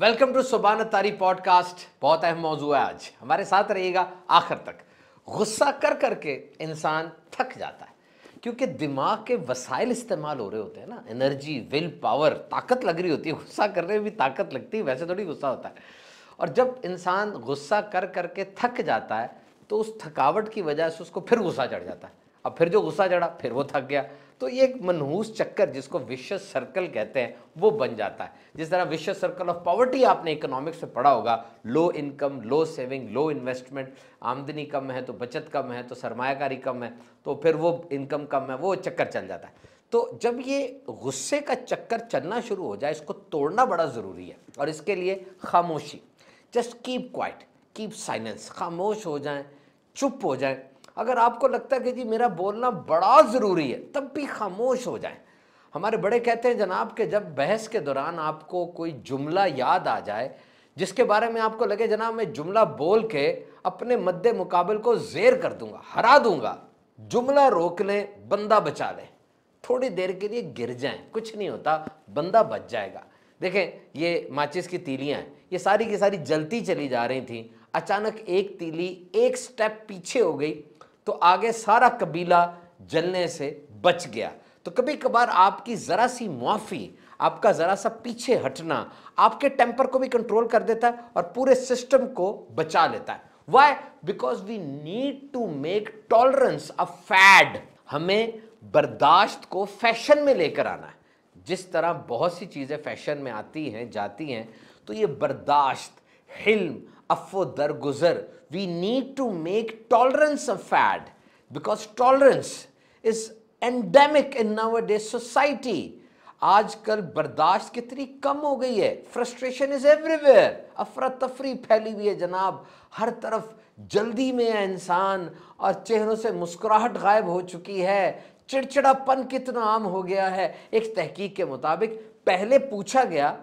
Welcome to सुबान तारी podcast बहुत अहम मौजू है आज हमारे साथ रहिएगा आखिर तक गुस्सा कर करके इंसान थक जाता है क्योंकि दिमाग के वसाइल इस्तेमाल हो रहे होते हैं ना एनर्जी विल पावर ताकत लग रही होती है गुस्सा करने में भी ताकत लगती है वैसे थोड़ी गुस्सा होता है और जब इंसान गुस्सा कर करके थक जाता है तो उस थकावट की वजह से उसको फिर गुस्सा चढ़ जाता है अब फिर जो गुस्सा चढ़ा फिर वो थक गया तो ये एक मनहूस चक्कर जिसको विश्व सर्कल कहते हैं वो बन जाता है जिस तरह विश्व सर्कल ऑफ पॉवर्टी आपने इकोनॉमिक्स में पढ़ा होगा low income low saving low investment आमदनी कम है तो बचत कम है तो सरमाकारी कम है तो फिर वो इनकम कम है वो चक्कर चल जाता है तो जब ये गुस्से का चक्कर चलना शुरू हो जाए इसको तोड़ना बड़ा ज़रूरी है और इसके लिए खामोशी just keep quiet keep silence खामोश हो जाएं चुप हो जाएं अगर आपको लगता है कि जी मेरा बोलना बड़ा ज़रूरी है तब भी खामोश हो जाएं हमारे बड़े कहते हैं जनाब के जब बहस के दौरान आपको कोई जुमला याद आ जाए जिसके बारे में आपको लगे जनाब मैं जुमला बोल के अपने मद्दे मुकाबल को जेर कर दूंगा हरा दूंगा जुमला रोक लें बंदा बचा लें थोड़ी देर के लिए गिर जाएं कुछ नहीं होता बंदा बच जाएगा देखें ये माचिस की तीलियाँ हैं ये सारी की सारी जलती चली जा रही थी अचानक एक तीली एक स्टेप पीछे हो गई तो आगे सारा कबीला जलने से बच गया तो कभी कभार आपकी ज़रा सी मुआफ़ी आपका ज़रा सा पीछे हटना आपके टेम्पर को भी कंट्रोल कर देता है और पूरे सिस्टम को बचा लेता है why because we need to make tolerance a fad हमें बर्दाश्त को फैशन में लेकर आना है जिस तरह बहुत सी चीज़ें फैशन में आती हैं जाती हैं तो ये बर्दाश्त हिल्म अफो we need to make make tolerance a fad because tolerance is endemic in nowadays society. आजकल बर्दाश्त कितनी कम हो गई है फ्रस्ट्रेशन इज एवरीवेयर अफरा तफरी फैली हुई है जनाब हर तरफ जल्दी में है इंसान और चेहरों से मुस्कुराहट गायब हो चुकी है चिड़चिड़ापन कितना आम हो गया है एक तहकीक के मुताबिक पहले पूछा गया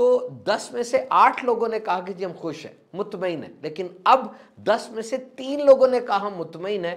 तो 10 में से 8 लोगों ने कहा कि जी हम खुश हैं मुतमिन है लेकिन अब 10 में से तीन लोगों ने कहा हम मुतमिन है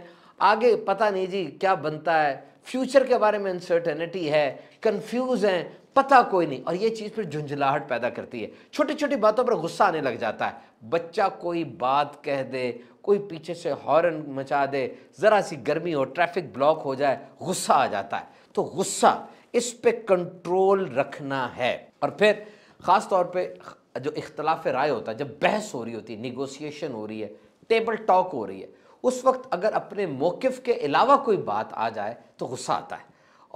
आगे पता नहीं जी क्या बनता है फ्यूचर के बारे में अनसर्टेनिटी है कंफ्यूज हैं पता कोई नहीं और ये चीज़ फिर झुंझलाहट पैदा करती है छोटी छोटी बातों पर गुस्सा आने लग जाता है बच्चा कोई बात कह दे कोई पीछे से हॉर्न मचा दे ज़रा सी गर्मी हो ट्रैफिक ब्लॉक हो जाए गुस्सा आ जाता है तो गुस्सा इस पे कंट्रोल रखना है और फिर ख़ास तौर पे जो इख्तलाफ राय होता है जब बहस हो रही होती है निगोसिएशन हो रही है टेबल टॉक हो रही है उस वक्त अगर अपने मौक़ के अलावा कोई बात आ जाए तो गुस्सा आता है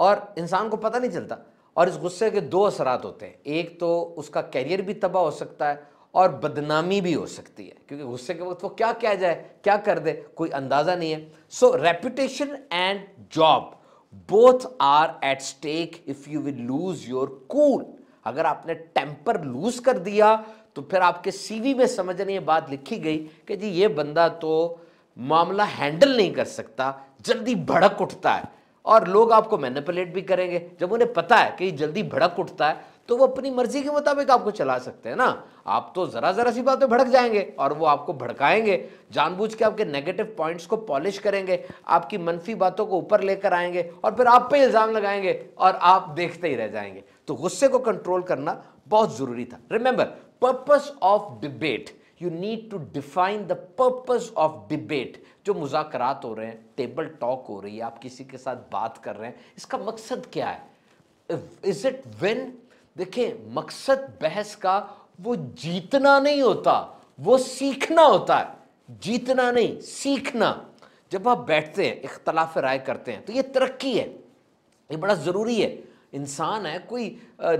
और इंसान को पता नहीं चलता और इस गुस्से के दो असरात होते हैं एक तो उसका कैरियर भी तबाह हो सकता है और बदनामी भी हो सकती है क्योंकि गुस्से के वक्त वो क्या कह जाए क्या कर दे कोई अंदाज़ा नहीं है so reputation and job both are at stake if you will lose your cool अगर आपने टेम्पर लूज कर दिया तो फिर आपके सीवी में समझने ये बात लिखी गई कि जी ये बंदा तो मामला हैंडल नहीं कर सकता जल्दी भड़क उठता है और लोग आपको मैनिपुलेट भी करेंगे जब उन्हें पता है कि जल्दी भड़क उठता है तो वो अपनी मर्जी के मुताबिक आपको चला सकते हैं ना आप तो ज़रा ज़रा सी बात भड़क जाएंगे और वो आपको भड़काएंगे जानबूझ के आपके नेगेटिव पॉइंट्स को पॉलिश करेंगे आपकी मनफी बातों को ऊपर लेकर आएंगे और फिर आप पे इल्ज़ाम लगाएंगे और आप देखते ही रह जाएंगे तो गुस्से को कंट्रोल करना बहुत जरूरी था remember purpose of debate you need to define the purpose of debate जो मुजाकरात हो रहे हैं टेबल टॉक हो रही है आप किसी के साथ बात कर रहे हैं इसका मकसद क्या है इज इट वेन देखिए मकसद बहस का वो जीतना नहीं होता वो सीखना होता है जीतना नहीं सीखना जब आप बैठते हैं इख्तलाफ राय करते हैं तो ये तरक्की है ये बड़ा ज़रूरी है इंसान है कोई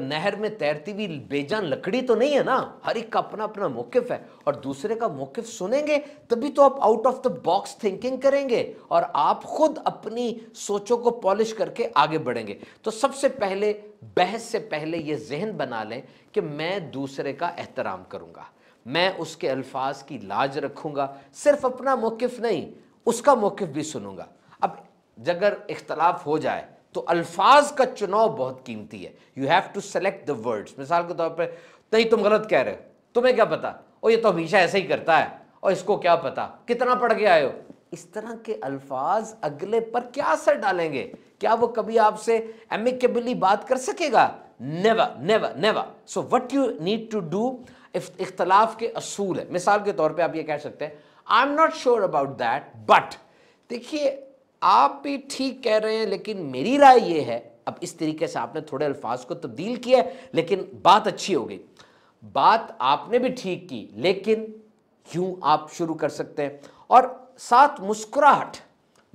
नहर में तैरती हुई बेजान लकड़ी तो नहीं है ना हर एक का अपना अपना मौकफ है और दूसरे का मौकफ सुनेंगे तभी तो आप out of the box thinking करेंगे और आप खुद अपनी सोचों को पॉलिश करके आगे बढ़ेंगे तो सबसे पहले बहस से पहले ये जहन बना लें कि मैं दूसरे का एहतराम करूँगा मैं उसके अल्फाज की लाज रखूँगा सिर्फ अपना मौकफ नहीं उसका मौकफ भी सुनूंगा अब जगर इख्तलाफ हो जाए तो अल्फाज का चुनाव बहुत कीमती है you have to select the words मिसाल के तौर पर नहीं तुम गलत कह रहे हो तुम्हें क्या पता और ये तो हमेशा ऐसे ही करता है और इसको क्या पता कितना पढ़ के आए हो इस तरह के अल्फाज अगले पर क्या असर डालेंगे क्या वो कभी आपसे एमिकेबली बात कर सकेगा नेवा नेवा नेवा so what you need to do इख्तलाफ के असूल है मिसाल के तौर पे आप ये कह सकते हैं I am not sure about that but देखिए आप भी ठीक कह रहे हैं लेकिन मेरी राय ये है अब इस तरीके से आपने थोड़े अल्फाज को तब्दील किया है लेकिन बात अच्छी हो गई बात आपने भी ठीक की लेकिन यूं आप शुरू कर सकते हैं और साथ मुस्कुराहट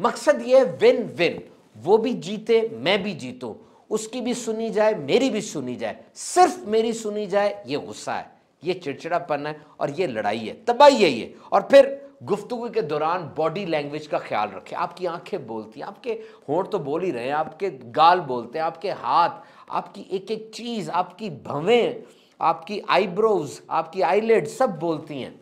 मकसद ये विन विन वो भी जीते मैं भी जीतूं उसकी भी सुनी जाए मेरी भी सुनी जाए सिर्फ मेरी सुनी जाए ये गुस्सा है ये चिड़चिड़ापन है और ये लड़ाई है तबाही है ये और फिर गुफ्तु के दौरान बॉडी लैंग्वेज का ख्याल रखें आपकी आंखें बोलती हैं आपके होंठ तो बोल ही रहे हैं आपके गाल बोलते हैं आपके हाथ आपकी एक एक चीज़ आपकी भवें आपकी आईब्रोज आपकी आईलेड सब बोलती हैं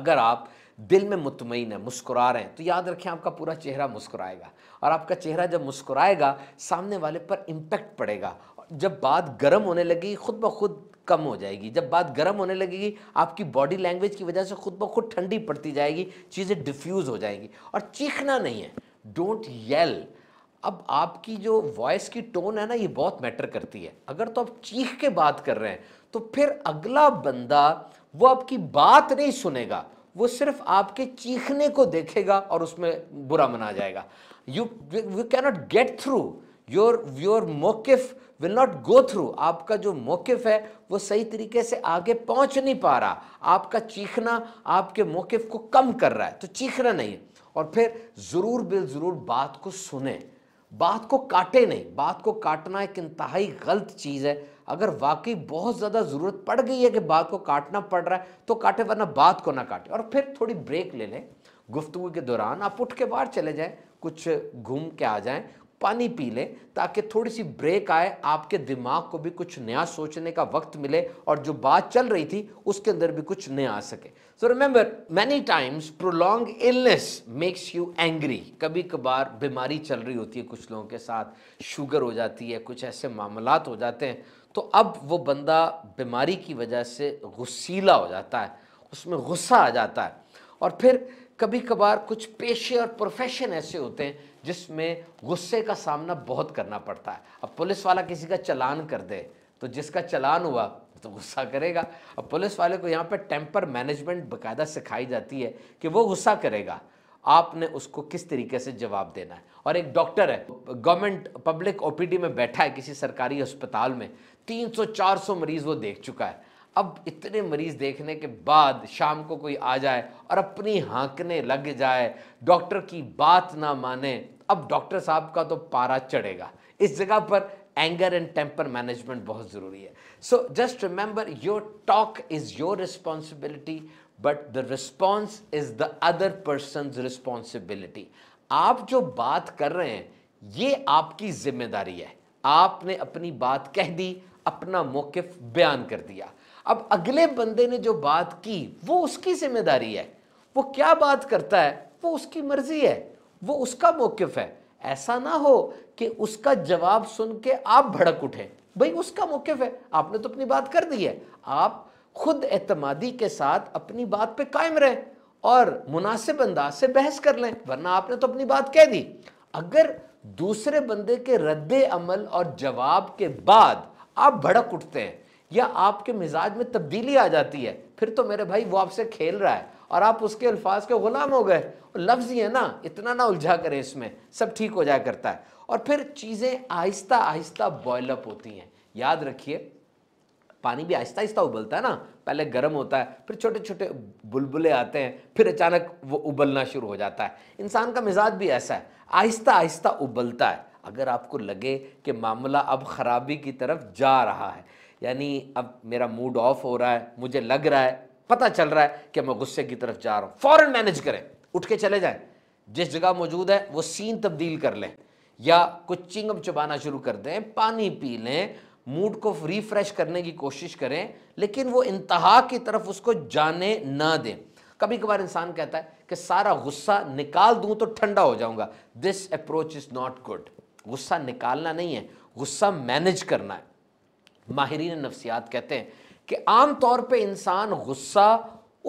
अगर आप दिल में मुतमिन है मुस्कुरा रहे हैं तो याद रखें आपका पूरा चेहरा मुस्कुराएगा और आपका चेहरा जब मुस्कुराएगा सामने वाले पर इम्पेक्ट पड़ेगा जब बात गर्म होने लगी खुद ब खुद कम हो जाएगी जब बात गर्म होने लगेगी आपकी बॉडी लैंग्वेज की वजह से खुद ब खुद ठंडी पड़ती जाएगी चीज़ें डिफ्यूज़ हो जाएंगी और चीखना नहीं है डोंट येल अब आपकी जो वॉइस की टोन है ना ये बहुत मैटर करती है अगर तो आप चीख के बात कर रहे हैं तो फिर अगला बंदा वो आपकी बात नहीं सुनेगा वो सिर्फ आपके चीखने को देखेगा और उसमें बुरा मना जाएगा you you cannot get through your your मोकिफ विल नॉट गो थ्रू आपका जो मौकफ़ है वो सही तरीके से आगे पहुंच नहीं पा रहा आपका चीखना आपके मौकफ़ को कम कर रहा है तो चीखना नहीं है और फिर ज़रूर बिल ज़रूर बात को सुने बात को काटे नहीं बात को काटना एक इंतहाई गलत चीज़ है अगर वाकई बहुत ज़्यादा ज़रूरत पड़ गई है कि बात को काटना पड़ रहा है तो काटे वरना बात को ना काटे और फिर थोड़ी ब्रेक ले लें गुफ्तु के दौरान आप उठ के बाहर चले जाएँ कुछ घूम के आ जाएँ पानी पी लें ताकि थोड़ी सी ब्रेक आए आपके दिमाग को भी कुछ नया सोचने का वक्त मिले और जो बात चल रही थी उसके अंदर भी कुछ नया आ सके so remember many times prolong illness makes you angry कभी कभार बीमारी चल रही होती है कुछ लोगों के साथ शुगर हो जाती है कुछ ऐसे मामला हो जाते हैं तो अब वो बंदा बीमारी की वजह से गुस्सीला हो जाता है उसमें गुस्सा आ जाता है और फिर कभी कभार कुछ पेशे और प्रोफेशन ऐसे होते हैं जिसमें गुस्से का सामना बहुत करना पड़ता है अब पुलिस वाला किसी का चलान कर दे तो जिसका चलान हुआ तो गुस्सा करेगा अब पुलिस वाले को यहाँ पर टेम्पर मैनेजमेंट बकायदा सिखाई जाती है कि वो गुस्सा करेगा आपने उसको किस तरीके से जवाब देना है और एक डॉक्टर है गवर्नमेंट पब्लिक ओपीडी में बैठा है किसी सरकारी अस्पताल में 300-400 मरीज वो देख चुका है अब इतने मरीज़ देखने के बाद शाम को कोई आ जाए और अपनी हाँकने लग जाए डॉक्टर की बात ना माने अब डॉक्टर साहब का तो पारा चढ़ेगा इस जगह पर एंगर एंड टेम्पर मैनेजमेंट बहुत ज़रूरी है so just remember your talk is your responsibility but the response is the other person responsibility आप जो बात कर रहे हैं ये आपकी जिम्मेदारी है आपने अपनी बात कह दी अपना मौकफ बयान कर दिया अब अगले बंदे ने जो बात की वो उसकी जिम्मेदारी है वो क्या बात करता है वो उसकी मर्जी है वो उसका मौकफ है ऐसा ना हो कि उसका जवाब सुन के आप भड़क उठें भाई उसका मौकफ है आपने तो अपनी बात कर दी है आप खुद एतमादी के साथ अपनी बात पे कायम रहें और मुनासिब अंदाज से बहस कर लें वरना आपने तो अपनी बात कह दी अगर दूसरे बंदे के रद्द अमल और जवाब के बाद आप भड़क उठते हैं या आपके मिजाज में तब्दीली आ जाती है फिर तो मेरे भाई वो आपसे खेल रहा है और आप उसके अल्फाज के ग़ुलाम हो गए लफ्ज़ ही है ना इतना ना उलझा करें इसमें सब ठीक हो जाया करता है और फिर चीज़ें आहिस्ता आहिस्ता बॉयलअप होती हैं याद रखिए पानी भी आहिस्ता आहिस्ता उबलता है ना पहले गर्म होता है फिर छोटे छोटे बुलबुले आते हैं फिर अचानक वो उबलना शुरू हो जाता है इंसान का मिजाज भी ऐसा है आहिस्ता आहिस्ता उबलता है अगर आपको लगे कि मामला अब ख़राबी की तरफ जा रहा है यानी अब मेरा मूड ऑफ हो रहा है मुझे लग रहा है पता चल रहा है कि मैं गुस्से की तरफ जा रहा हूँ फ़ौरन मैनेज करें उठ के चले जाएँ जिस जगह मौजूद है वो सीन तब्दील कर लें या कुछ चिंगम चबाना शुरू कर दें पानी पी लें मूड को रिफ्रेश करने की कोशिश करें लेकिन वो इंतहा की तरफ उसको जाने ना दें कभी कभार इंसान कहता है कि सारा गुस्सा निकाल दूं तो ठंडा हो जाऊंगा this approach is not good गुस्सा निकालना नहीं है गुस्सा मैनेज करना है माहरीन नफ्सियात कहते हैं कि आम तौर पे इंसान गुस्सा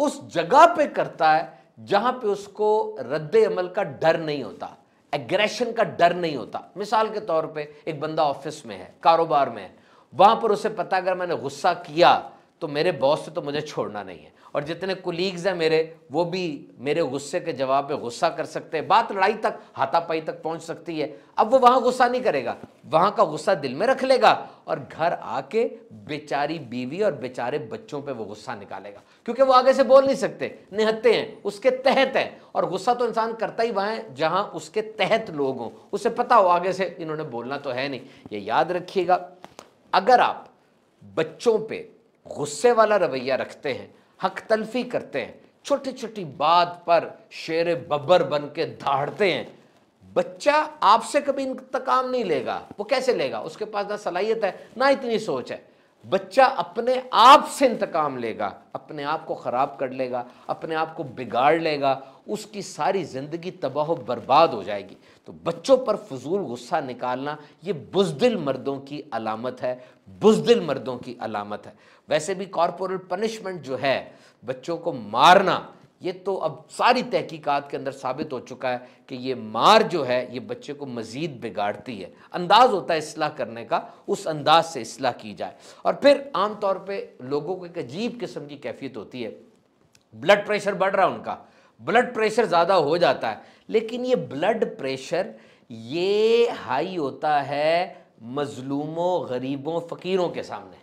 उस जगह पे करता है जहाँ पे उसको रद्द अमल का डर नहीं होता एग्रेशन का डर नहीं होता मिसाल के तौर पे एक बंदा ऑफिस में है कारोबार में है वहाँ पर उसे पता अगर मैंने गुस्सा किया तो मेरे बॉस से तो मुझे छोड़ना नहीं है और जितने कुलीग्स हैं मेरे वो भी मेरे गुस्से के जवाब में गुस्सा कर सकते हैं बात लड़ाई तक हाथापाई तक पहुंच सकती है अब वो वहाँ गुस्सा नहीं करेगा वहां का गुस्सा दिल में रख लेगा और घर आके बेचारी बीवी और बेचारे बच्चों पे वो गुस्सा निकालेगा क्योंकि वो आगे से बोल नहीं सकते निहत्ते हैं उसके तहत हैं और गुस्सा तो इंसान करता ही वहाँ है जहाँ उसके तहत लोग हों उसे पता हो आगे से इन्होंने बोलना तो है नहीं ये याद रखिएगा अगर आप बच्चों पर गुस्से वाला रवैया रखते हैं हक तलफी करते हैं छोटी छोटी बात पर शेर बब्बर बन के दहाड़ते हैं बच्चा आपसे कभी इंतकाम नहीं लेगा वो कैसे लेगा उसके पास ना सलाहियत है ना इतनी सोच है बच्चा अपने आप से इंतकाम लेगा अपने आप को ख़राब कर लेगा अपने आप को बिगाड़ लेगा उसकी सारी ज़िंदगी तबाह बर्बाद हो जाएगी तो बच्चों पर फजूल गुस्सा निकालना ये बुजदिल मर्दों की अलामत है बुजदिल मर्दों की अलामत है वैसे भी कॉरपोरल पनिशमेंट जो है बच्चों को मारना ये तो अब सारी तहकीकात के अंदर साबित हो चुका है कि ये मार जो है ये बच्चे को मज़ीद बिगाड़ती है अंदाज़ होता है असलाह करने का उस अंदाज से असलाह की जाए और फिर आम तौर पर लोगों को एक अजीब किस्म की कैफियत होती है ब्लड प्रेशर बढ़ रहा है उनका ब्लड प्रेशर ज़्यादा हो जाता है लेकिन ये ब्लड प्रेशर ये हाई होता है मजलूमों गरीबों फ़कीरों के सामने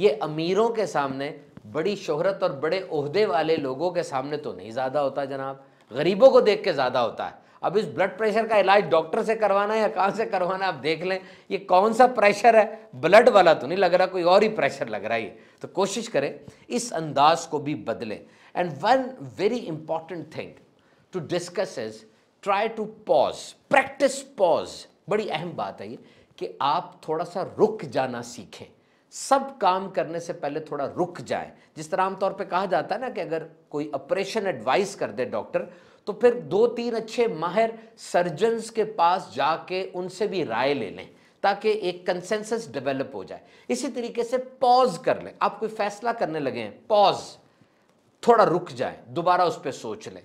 ये अमीरों के सामने बड़ी शोहरत और बड़े उहदे वाले लोगों के सामने तो नहीं ज़्यादा होता जनाब गरीबों को देख के ज़्यादा होता है अब इस ब्लड प्रेशर का इलाज डॉक्टर से करवाना है या कहाँ से करवाना आप देख लें ये कौन सा प्रेशर है ब्लड वाला तो नहीं लग रहा कोई और ही प्रेशर लग रहा है ये तो कोशिश करें इस अंदाज को भी बदलें and one very important thing to discuss is try to pause practice pause बड़ी अहम बात है ये कि आप थोड़ा सा रुक जाना सीखें सब काम करने से पहले थोड़ा रुक जाए जिस तरह आमतौर पे कहा जाता है ना कि अगर कोई ऑपरेशन एडवाइस कर दे डॉक्टर तो फिर दो तीन अच्छे माहिर सर्जन्स के पास जाके उनसे भी राय ले लें ताकि एक कंसेंसस डेवलप हो जाए इसी तरीके से पॉज कर लें आप कोई फैसला करने लगे हैं पॉज थोड़ा रुक जाए दोबारा उस पर सोच लें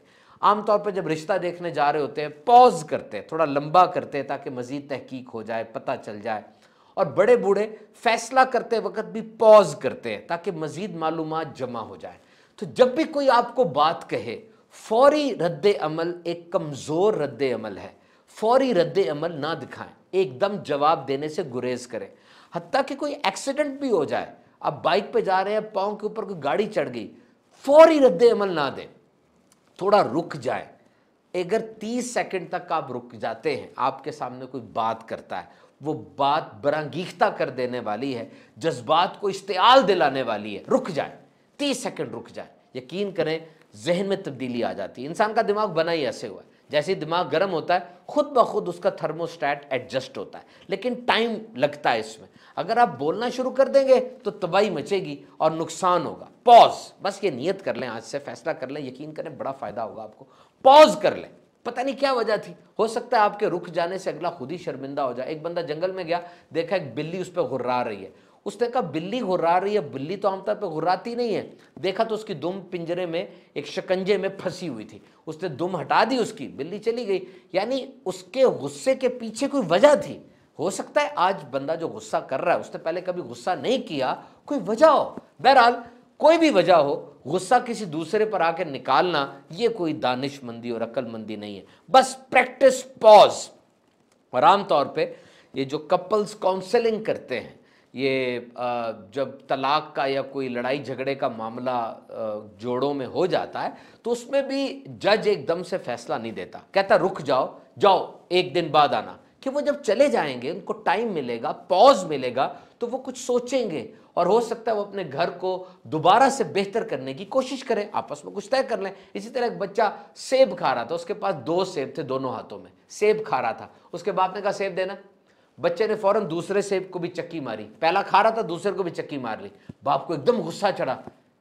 आमतौर पर जब रिश्ता देखने जा रहे होते हैं पॉज करते हैं थोड़ा लंबा करते हैं ताकि मज़ीद तहकीक हो जाए पता चल जाए और बड़े बूढ़े फैसला करते वक्त भी पॉज करते हैं ताकि मज़ीद मालूम जमा हो जाए तो जब भी कोई आपको बात कहे फौरी रद्द अमल एक कमज़ोर रद्द अमल है फौरी रद्द अमल ना दिखाएं एकदम जवाब देने से गुरेज करें हती कि कोई एक्सीडेंट भी हो जाए आप बाइक पे जा रहे हैं पाँव के ऊपर कोई गाड़ी चढ़ गई फौरी रद्द अमल ना दें थोड़ा रुक जाए अगर 30 सेकंड तक आप रुक जाते हैं आपके सामने कोई बात करता है वो बात बरंगीखता कर देने वाली है जज्बात को इश्तियाल दिलाने वाली है रुक जाए तीस सेकंड रुक जाए यकीन करें जहन में तब्दीली आ जाती है इंसान का दिमाग बना ही ऐसे हुआ है जैसे दिमाग गर्म होता है खुद ब खुद उसका थर्मोस्टैट एडजस्ट होता है लेकिन टाइम लगता है इसमें अगर आप बोलना शुरू कर देंगे तो तबाही मचेगी और नुकसान होगा पॉज बस ये नियत कर लें आज से फैसला कर लें यकीन करें बड़ा फ़ायदा होगा आपको पॉज कर लें पता नहीं क्या वजह थी हो सकता है आपके रुख जाने से अगला खुद ही शर्मिंदा हो जाए एक बंदा जंगल में गया देखा एक बिल्ली उस पर घुर्रा रही है उसने कहा बिल्ली घुर्रा रही है बिल्ली तो आमतौर पर घुर्राती नहीं है देखा तो उसकी दुम पिंजरे में एक शिकंजे में फंसी हुई थी उसने दुम हटा दी उसकी बिल्ली चली गई यानी उसके गुस्से के पीछे कोई वजह थी हो सकता है आज बंदा जो गुस्सा कर रहा है उसने पहले कभी गुस्सा नहीं किया कोई वजह हो बहरहाल कोई भी वजह हो गुस्सा किसी दूसरे पर आकर निकालना ये कोई दानिशमंदी और अक्लमंदी नहीं है बस प्रैक्टिस पॉज और आमतौर पर ये जो कपल्स काउंसलिंग करते हैं ये जब तलाक का या कोई लड़ाई झगड़े का मामला जोड़ों में हो जाता है तो उसमें भी जज एकदम से फैसला नहीं देता कहता रुक जाओ जाओ एक दिन बाद आना कि वो जब चले जाएंगे उनको टाइम मिलेगा पॉज मिलेगा तो वो कुछ सोचेंगे और हो सकता है वो अपने घर को दोबारा से बेहतर करने की कोशिश करें आपस में कुछ तय कर लें इसी तरह एक बच्चा सेब खा रहा था उसके पास दो सेब थे दोनों हाथों में सेब खा रहा था उसके बाप ने कहा सेब देना बच्चे ने फौरन दूसरे सेब को भी चक्की मारी पहला खा रहा था दूसरे को भी चक्की मार ली बाप को एकदम गुस्सा चढ़ा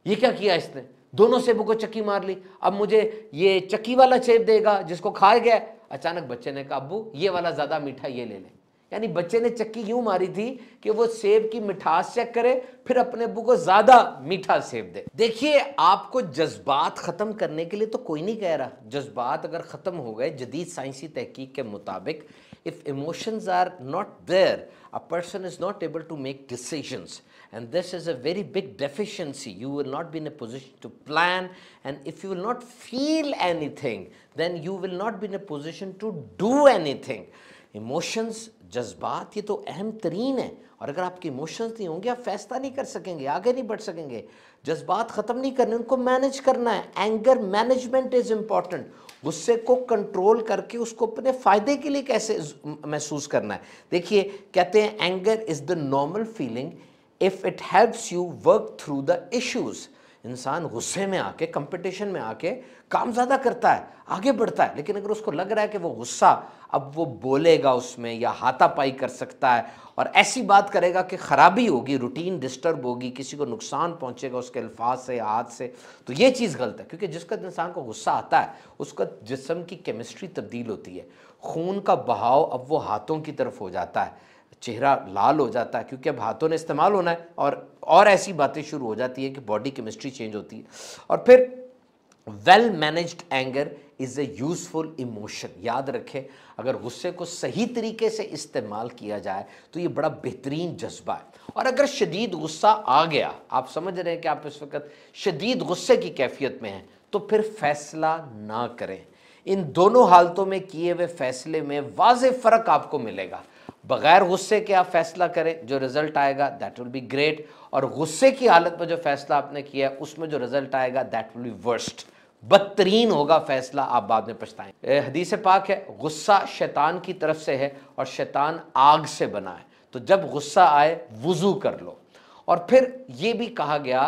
ये क्या किया इसने दोनों सेबों को चक्की मार ली अब मुझे ये चक्की वाला सेब देगा जिसको खाया गया अचानक बच्चे ने कहा अबू ये वाला ज़्यादा मीठा ये ले लें यानी बच्चे ने चक्की यूं मारी थी कि वो सेब की मिठास चेक करे फिर अपने अबू को ज्यादा मीठा सेब दे देखिए आपको जज्बात खत्म करने के लिए तो कोई नहीं कह रहा जज्बात अगर खत्म हो गए जदीद साइंसी तहकीक के मुताबिक if emotions are not there a person is not able to make decision and this is a very big deficiency you will not be in a position to plan and if you will not feel any thing then you will not be in a position to do any thing emotions जज्बात ये तो अहम तरीन है और अगर आपके emotions नहीं होंगे आप फैसला नहीं कर सकेंगे आगे नहीं बढ़ सकेंगे जज्बात ख़त्म नहीं करने उनको मैनेज करना है एंगर मैनेजमेंट इज़ इम्पॉर्टेंट गुस्से को कंट्रोल करके उसको अपने फ़ायदे के लिए कैसे महसूस करना है देखिए कहते हैं anger is the normal feeling if it helps you work through the issues इंसान गुस्से में आके कंपटीशन में आके काम ज़्यादा करता है आगे बढ़ता है लेकिन अगर उसको लग रहा है कि वो गुस्सा अब वो बोलेगा उसमें या हाथापाई कर सकता है और ऐसी बात करेगा कि ख़राबी होगी रूटीन डिस्टर्ब होगी किसी को नुकसान पहुंचेगा उसके अल्फाज से हाथ से तो ये चीज़ गलत है क्योंकि जिसका इंसान को गुस्सा आता है उसका जिसम की केमिस्ट्री तब्दील होती है खून का बहाव अब वो हाथों की तरफ हो जाता है चेहरा लाल हो जाता है क्योंकि अब हाथों ने इस्तेमाल होना है और और ऐसी बातें शुरू हो जाती है कि बॉडी केमिस्ट्री चेंज होती है और फिर well managed anger is a useful emotion याद रखें अगर गुस्से को सही तरीके से इस्तेमाल किया जाए तो ये बड़ा बेहतरीन जज्बा है और अगर शदीद गुस्सा आ गया आप समझ रहे हैं कि आप इस वक्त शदीद गुस्से की कैफियत में हैं तो फिर फैसला ना करें इन दोनों हालतों में किए हुए फैसले में वाज फ़र्क आपको मिलेगा बगैर गुस्से के आप फैसला करें जो रिज़ल्ट आएगा दैट विल बी ग्रेट और गुस्से की हालत में जो फैसला आपने किया है उसमें जो रिज़ल्ट आएगा दैट विल बी वर्स्ट बदतरीन होगा फैसला आप बाद में पछताएं हदीस पाक है गुस्सा शैतान की तरफ से है और शैतान आग से बना है तो जब गुस्सा आए वज़ू कर लो और फिर ये भी कहा गया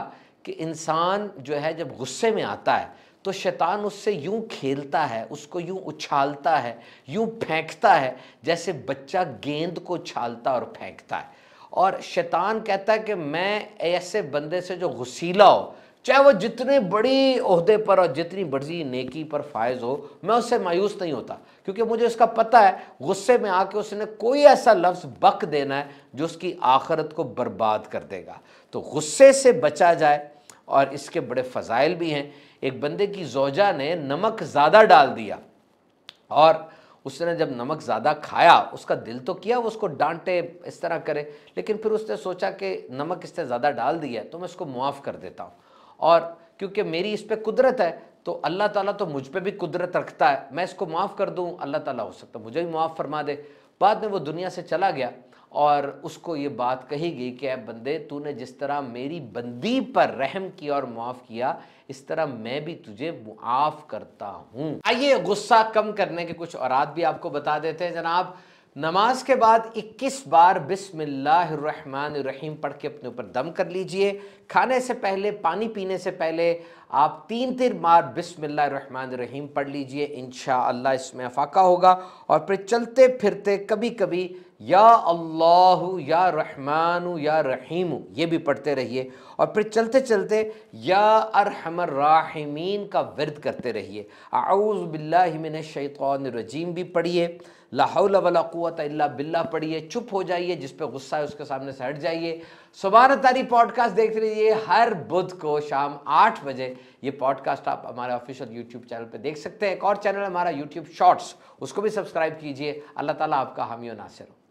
कि इंसान जो है जब गुस्से में आता है तो शैतान उससे यूं खेलता है उसको यूं उछालता है यूं फेंकता है जैसे बच्चा गेंद को उछालता और फेंकता है और शैतान कहता है कि मैं ऐसे बंदे से जो गुस्सीला हो चाहे वो जितने बड़ी अहदे पर और जितनी बड़ी नेकी पर फायज हो मैं उससे मायूस नहीं होता क्योंकि मुझे उसका पता है गुस्से में आके उसने कोई ऐसा लफ्ज़ बक देना है जो उसकी आखरत को बर्बाद कर देगा तो गुस्से से बचा जाए और इसके बड़े फ़जाइल भी हैं एक बंदे की जोजा ने नमक ज़्यादा डाल दिया और उसने जब नमक ज़्यादा खाया उसका दिल तो किया वो उसको डांटे इस तरह करे लेकिन फिर उसने सोचा कि नमक इसने ज़्यादा डाल दिया तो मैं इसको मुआफ़ कर देता हूँ और क्योंकि मेरी इस पर कुदरत है तो अल्लाह ताला तो मुझ पर भी कुदरत रखता है मैं इसको माफ़ कर दूँ अल्लाह ताला हो सकता मुझे भी माफ़ फरमा दे बाद में वो दुनिया से चला गया और उसको ये बात कही गई कि अब बंदे तूने जिस तरह मेरी बंदी पर रहम किया और माफ़ किया इस तरह मैं भी तुझे मुआफ़ करता हूँ आइए गुस्सा कम करने के कुछ औरत भी आपको बता देते हैं जनाब नमाज के बाद 21 बार बिसमीम पढ़ के अपने ऊपर दम कर लीजिए खाने से पहले पानी पीने से पहले आप तीन तीन बार बिसमीम पढ़ लीजिए इन इसमें अफाका होगा और फिर चलते फिरते कभी कभी या अल्लाह या रहमानु या रहीम ये भी पढ़ते रहिए और फिर चलते चलते या अरहमर राहमीन का वर्द करते रहिए आउज़ बिल्लामिन शैतान रजीम भी पढ़िए लाहौल वाला कुत अल्ला बिल्ला पढ़िए चुप हो जाइए जिस पे गुस्सा है उसके सामने से हट जाइए सुबह तारी पॉडकास्ट देख लीजिए हर बुध को शाम आठ बजे ये पॉडकास्ट आप हमारे ऑफिशियल यूट्यूब चैनल पे देख सकते हैं एक और चैनल हमारा यूट्यूब शॉर्ट्स उसको भी सब्सक्राइब कीजिए अल्लाह ताला आपका हामी नासिर हो